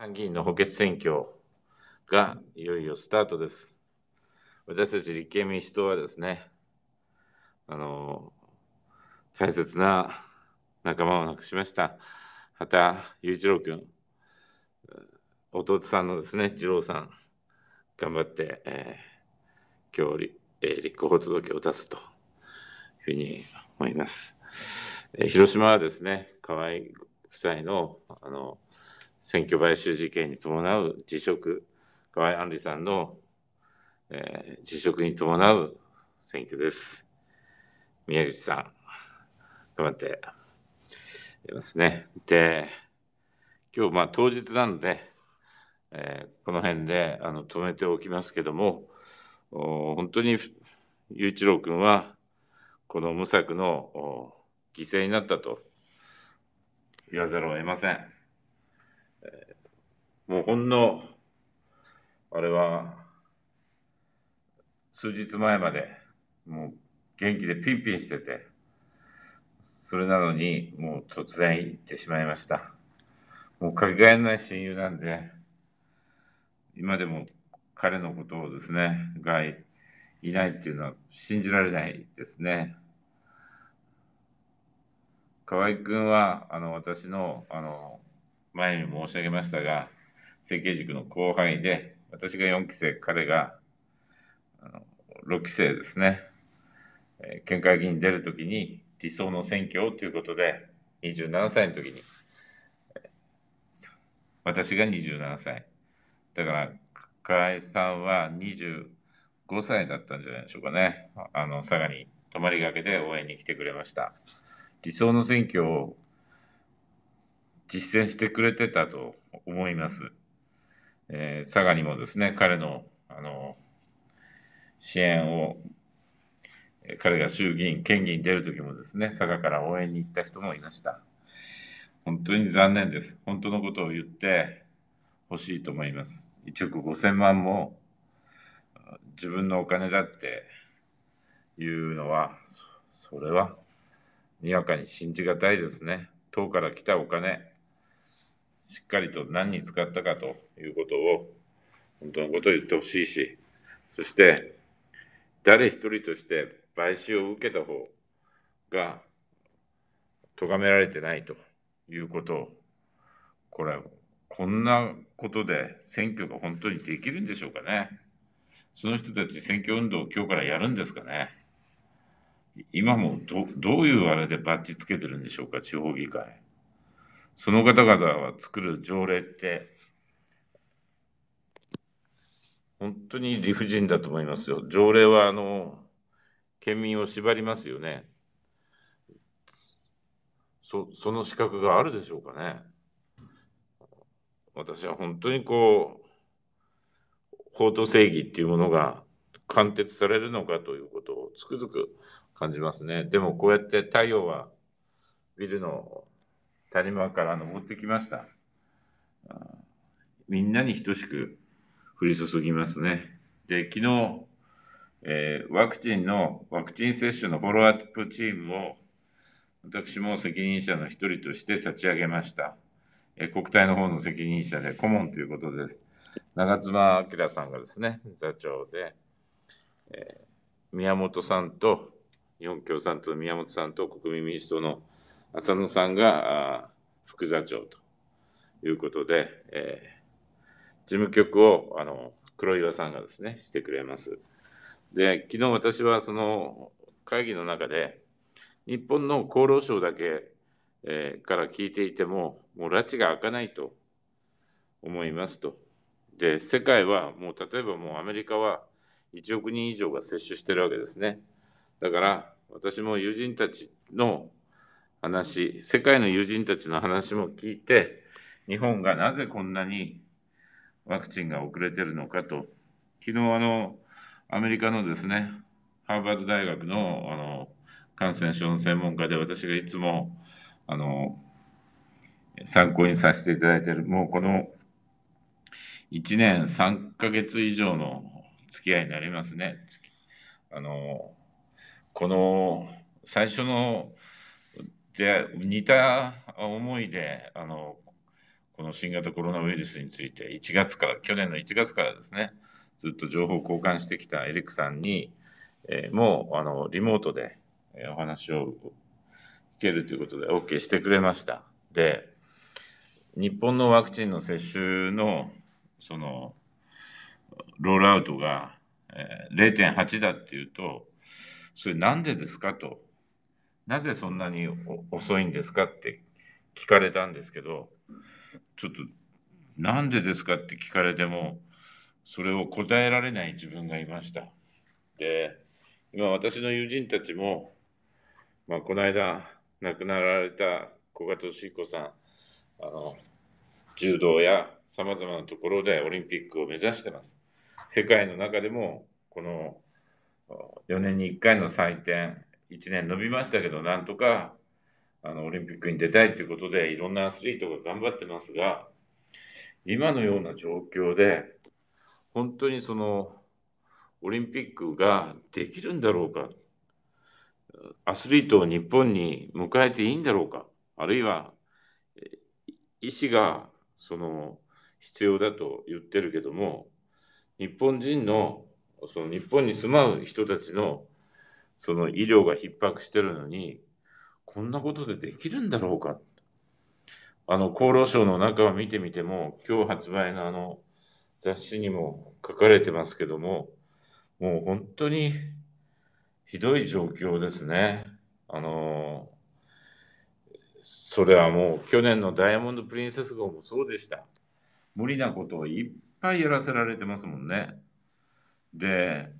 参議院の補欠選挙がいよいよスタートです。私たち立憲民主党はですね、あの、大切な仲間を亡くしました、畑雄一郎君、弟さんのですね、二郎さん、頑張って、えー、今日、えー、立候補届を出すというふうに思います。えー、広島はですね、河合夫妻の、あの、選挙買収事件に伴う辞職、河合安里さんの、えー、辞職に伴う選挙です。宮口さん、頑張っていますね。で、今日、まあ、当日なんで、えー、この辺であの止めておきますけども、本当に雄一郎君は、この無策の犠牲になったと言わざるを得ません。えもうほんの、あれは、数日前まで、もう元気でピンピンしてて、それなのに、もう突然行ってしまいました。もうかけがえのない親友なんで、今でも彼のことをですね、がいないっていうのは信じられないですね。河合君は、あの、私の、あの、前に申し上げましたが、成形塾の後輩で、私が4期生、彼が6期生ですね、えー、県会議員に出るときに、理想の選挙をということで、27歳の時に、私が27歳。だから、河合さんは25歳だったんじゃないでしょうかね。あの、佐賀に泊まりがけで応援に来てくれました。理想の選挙を実践してくれてたと思います。えー、佐賀にもですね、彼の、あの、支援を、彼が衆議院、県議に出るときもですね、佐賀から応援に行った人もいました。本当に残念です。本当のことを言ってほしいと思います。1億5000万も自分のお金だっていうのは、それはにわかに信じがたいですね。党から来たお金、しっかりと何に使ったかということを、本当のことを言ってほしいし、そして、誰一人として買収を受けた方が、咎められてないということを、これ、こんなことで選挙が本当にできるんでしょうかね。その人たち選挙運動を今日からやるんですかね。今もどどういうあれでバッジつけてるんでしょうか、地方議会。その方々は作る条例って、本当に理不尽だと思いますよ。条例は、あの、県民を縛りますよね。そその資格があるでしょうかね。私は本当にこう、法と正義っていうものが貫徹されるのかということをつくづく感じますね。でもこうやって太陽はビルの谷間から登ってきました。みんなに等しく降り注ぎますね。で、昨日、えー、ワクチンの、ワクチン接種のフォローアップチームを、私も責任者の一人として立ち上げました。えー、国体の方の責任者で顧問ということです。長妻明さんがですね、座長で、えー、宮本さんと、日本共産党の宮本さんと国民民主党の浅野さんが副座長ということで、えー、事務局をあの黒岩さんがですね、してくれます。で、昨日私はその会議の中で、日本の厚労省だけ、えー、から聞いていても、もう拉致が開かないと思いますと。で、世界はもう例えばもうアメリカは1億人以上が接種してるわけですね。だから私も友人たちの話、世界の友人たちの話も聞いて、日本がなぜこんなにワクチンが遅れてるのかと、昨日あの、アメリカのですね、ハーバード大学のあの感染症の専門家で、私がいつもあの参考にさせていただいている、もうこの1年3ヶ月以上の付き合いになりますね。あのこの最初ので似た思いであのこの新型コロナウイルスについて1月から去年の1月からですねずっと情報交換してきたエリックさんに、えー、もうあのリモートで、えお話を聞けるということで OK してくれました。で日本のワクチンの接種のそのロールアウトが、え0.8だっていうとそれなんでですかとなぜそんなに遅いんですかって聞かれたんですけどちょっと何でですかって聞かれてもそれを答えられない自分がいましたで今私の友人たちも、まあ、この間亡くなられた古賀俊彦さんあの柔道やさまざまなところでオリンピックを目指してます世界の中でもこの4年に1回の祭典1年伸びましたけど、なんとか、あの、オリンピックに出たいということで、いろんなアスリートが頑張ってますが、今のような状況で、本当にその、オリンピックができるんだろうか、アスリートを日本に迎えていいんだろうか、あるいは、医師が、その、必要だと言ってるけども、日本人の、その日本に住まう人たちのその医療が逼迫してるのに、こんなことでできるんだろうか。あの、厚労省の中を見てみても、今日発売のあの、雑誌にも書かれてますけども、もう本当にひどい状況ですね。あの、それはもう去年のダイヤモンド・プリンセス号もそうでした。無理なことをいっぱいやらせられてますもんね。で、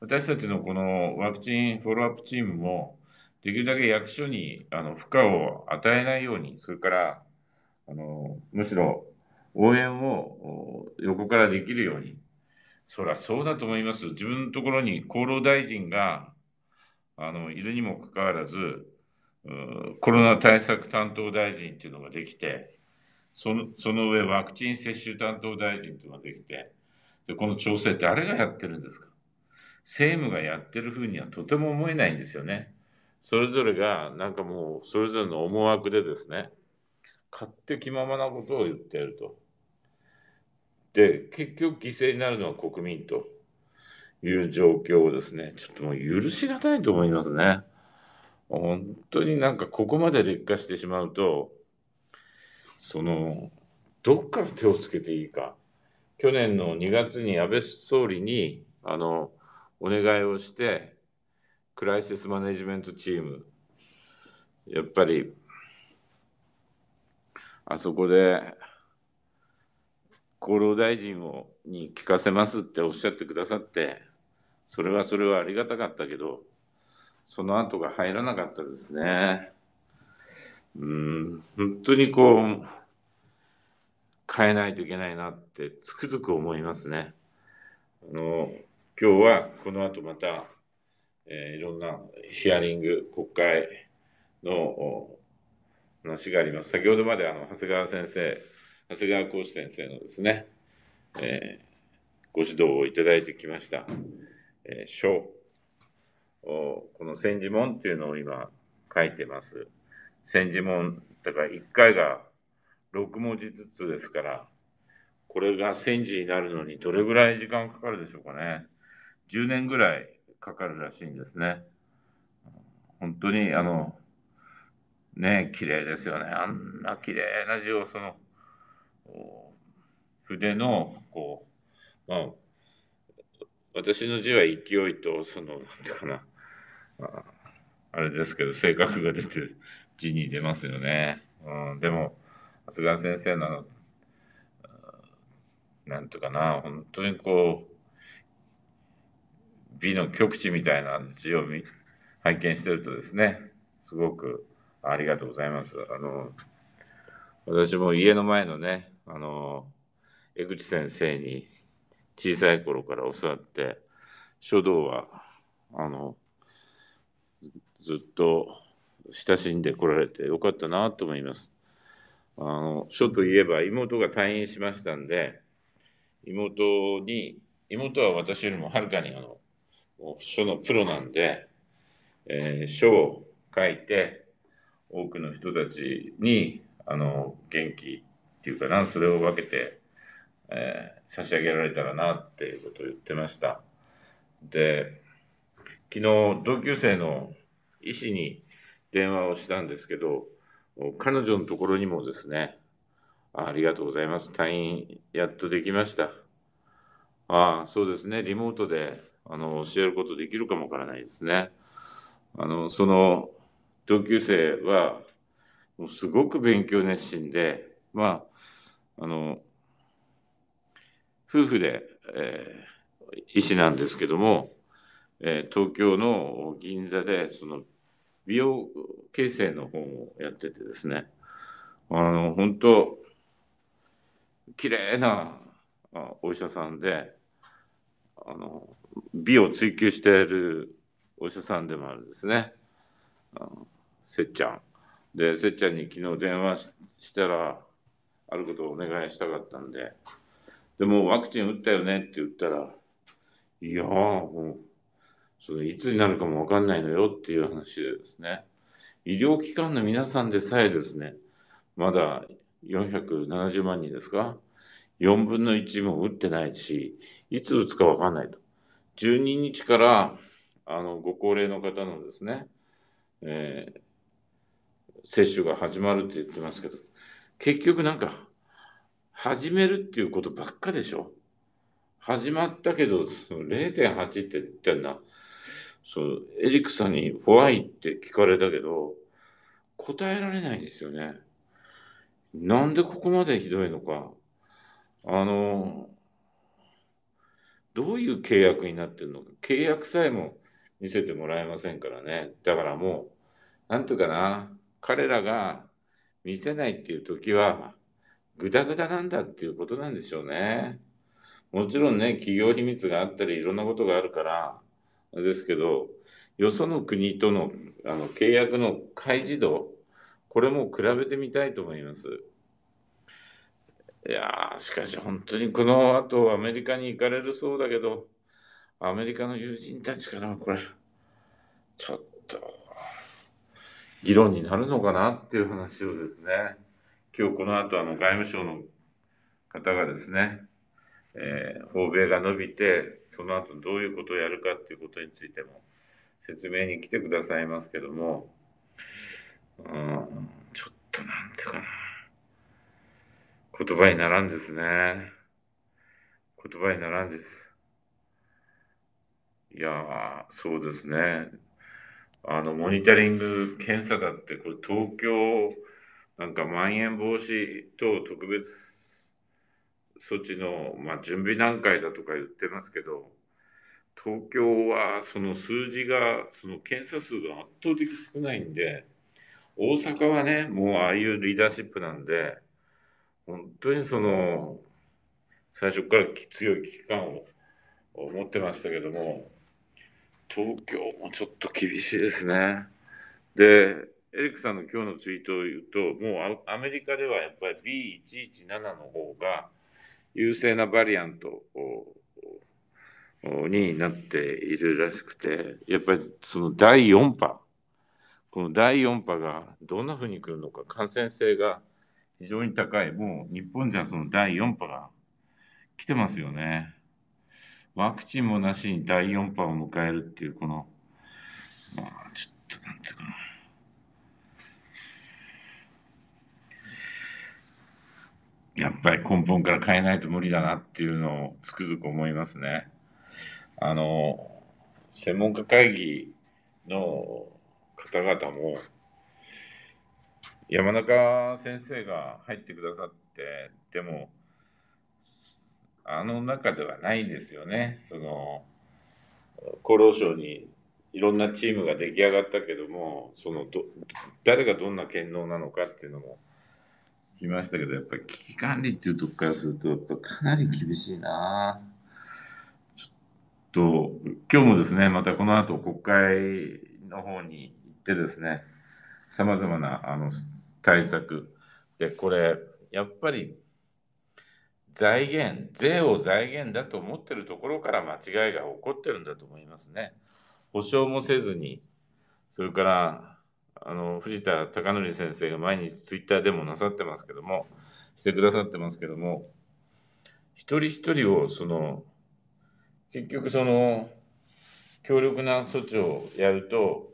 私たちのこのワクチンフォローアップチームも、できるだけ役所にあの負荷を与えないように、それからあのむしろ応援を横からできるように、そりゃそうだと思います。自分のところに厚労大臣があのいるにもかかわらず、コロナ対策担当大臣っていうのができて、そのその上、ワクチン接種担当大臣というのができてで、この調整って誰がやってるんですか政務がやってるふうにはとても思えないんですよね。それぞれがなんかもうそれぞれの思惑でですね勝手気ままなことを言ってやると。で結局犠牲になるのは国民という状況をですねちょっともう許し難いと思いますね。本当になんかここまで劣化してしまうとそのどっから手をつけていいか去年の2月に安倍総理にあのお願いをして、クライシスマネジメントチーム、やっぱり、あそこで、厚労大臣をに聞かせますっておっしゃってくださって、それはそれはありがたかったけど、その後が入らなかったですね。うん、本当にこう、変えないといけないなってつくづく思いますね。あの、今日はこの後また、えー、いろんなヒアリング、国会の話があります。先ほどまであの長谷川先生、長谷川講師先生のですね、えー、ご指導をいただいてきました、えー、書この戦時門っていうのを今書いてます。戦時門、だから1回が6文字ずつですから、これが戦時になるのにどれぐらい時間かかるでしょうかね。10年ぐらいかかるらしいんですね。本当にあのね綺麗ですよねあんな綺麗な字をその筆のこう、まあ、私の字は勢いとそのなんていうかなあれですけど性格が出て字に出ますよね。うん、でも菅先生のなんとかな本当にこう美の極致みたいな字を拝見してるとですね、すごくありがとうございます。あの、私も家の前のね、あの、江口先生に小さい頃から教わって、書道は、あの、ずっと親しんでこられてよかったなと思います。あの、書といえば妹が退院しましたんで、妹に、妹は私よりもはるかにあの、書のプロなんで、えー、書を書いて、多くの人たちに、あの、元気っていうかな、それを分けて、えー、差し上げられたらなっていうことを言ってました。で、昨日、同級生の医師に電話をしたんですけど、彼女のところにもですね、ありがとうございます。退院、やっとできました。ああ、そうですね。リモートであの、教えることできるかもわからないですね。あの、その、同級生は、もうすごく勉強熱心で、まあ、あの、夫婦で、えー、医師なんですけども、えー、東京の銀座で、その、美容形成の本をやっててですね、あの、本当綺麗なお医者さんで、あの、美を追求しているお医者さんでもあるんですね。せっちゃん。で、せっちゃんに昨日電話したら、あることをお願いしたかったんで、でもワクチン打ったよねって言ったら、いやー、もう、そのいつになるかもわかんないのよっていう話でですね、医療機関の皆さんでさえですね、まだ470万人ですか ?4 分の1も打ってないし、いつ打つかわかんないと。12日から、あの、ご高齢の方のですね、えー、接種が始まるって言ってますけど、結局なんか、始めるっていうことばっかでしょ。始まったけど、その0.8って言ったんな、そのエリクさんに怖いって聞かれたけど、答えられないんですよね。なんでここまでひどいのか。あの、どういう契約になってるのか、契約さえも見せてもらえませんからね。だからもう、なんとかな、彼らが見せないっていう時は、ぐだぐだなんだっていうことなんでしょうね。もちろんね、企業秘密があったり、いろんなことがあるから、ですけど、よその国とのあの契約の開示度、これも比べてみたいと思います。いやしかし本当にこの後アメリカに行かれるそうだけど、アメリカの友人たちからはこれ、ちょっと、議論になるのかなっていう話をですね、今日この後あの外務省の方がですね、えー、訪米が伸びて、その後どういうことをやるかっていうことについても説明に来てくださいますけども、うん、ちょっとなんていうかな。言葉にならんですね。言葉にならんです。いやそうですね。あの、モニタリング検査だって、これ東京、なんかまん延防止等特別措置の、まあ、準備段階だとか言ってますけど、東京はその数字が、その検査数が圧倒的少ないんで、大阪はね、もうああいうリーダーシップなんで、本当にその最初から強い危機感を持ってましたけども東京もちょっと厳しいですね。でエリックさんの今日のツイートを言うともうアメリカではやっぱり B117 の方が優勢なバリアントになっているらしくてやっぱりその第4波この第4波がどんなふうに来るのか感染性が非常に高い。もう日本じゃその第4波が来てますよね。ワクチンもなしに第4波を迎えるっていう、この、まあ、ちょっとなんていうかな。やっぱり根本から変えないと無理だなっていうのをつくづく思いますね。あの、専門家会議の方々も、山中先生が入ってくださってでもあの中ではないんですよねその厚労省にいろんなチームが出来上がったけどもそのど誰がどんな権能なのかっていうのも来ましたけどやっぱり危機管理っていうとこからするとやっぱかなり厳しいなちょっと今日もですねまたこの後国会の方に行ってですねさまざまなあの対策でこれやっぱり財源税を財源だと思ってるところから間違いが起こってるんだと思いますね。保証もせずにそれからあの藤田貴則先生が毎日ツイッターでもなさってますけどもしてくださってますけども一人一人をその結局その強力な措置をやると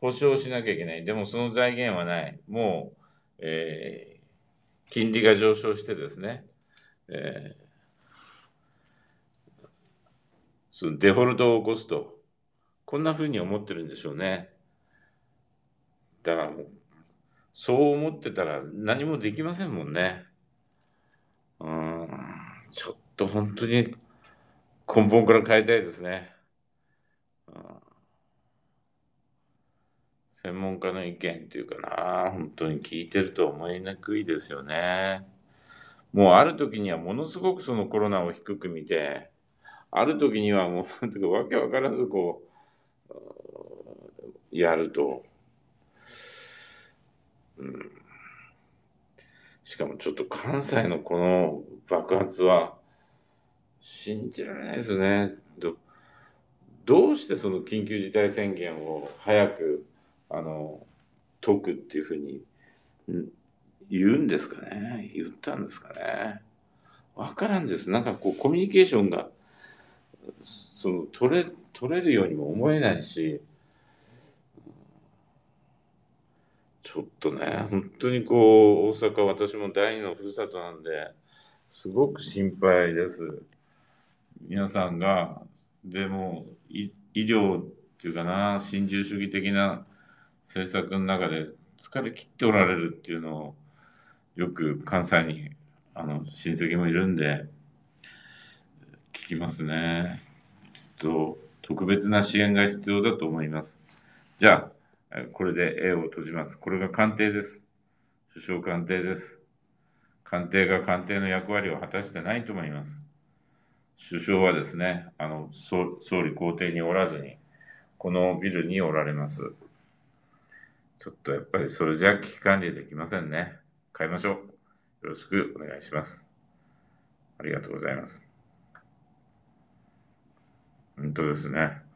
保証しなきゃいけない。でもその財源はない。もう、えー、金利が上昇してですね、えー、そのデフォルトを起こすと、こんなふうに思ってるんでしょうね。だからもう、そう思ってたら何もできませんもんね。うん、ちょっと本当に根本から変えたいですね。専門家の意見っていうかな、本当に聞いてるとは思いにくいですよね。もうある時にはものすごくそのコロナを低く見て、ある時にはもう、なんていうか、わけわからずこう、やると。うん。しかもちょっと関西のこの爆発は、信じられないですよね。ど、どうしてその緊急事態宣言を早くあの解くっていうふうに言うんですかね言ったんですかね分からんですなんかこうコミュニケーションがその取れ取れるようにも思えないしちょっとね本当にこう大阪私も第二のふるさとなんですごく心配です皆さんがでも医療っていうかな新自由主義的な政策の中で疲れ切っておられるっていうのをよく関西にあの親戚もいるんで聞きますね。ちょっと特別な支援が必要だと思います。じゃあ、これで A を閉じます。これが官邸です。首相官邸です。官邸が官邸の役割を果たしてないと思います。首相はですね、あの総理公邸におらずに、このビルにおられます。ちょっとやっぱりそれじゃ危機管理できませんね。買いましょう。よろしくお願いします。ありがとうございます。本当ですね。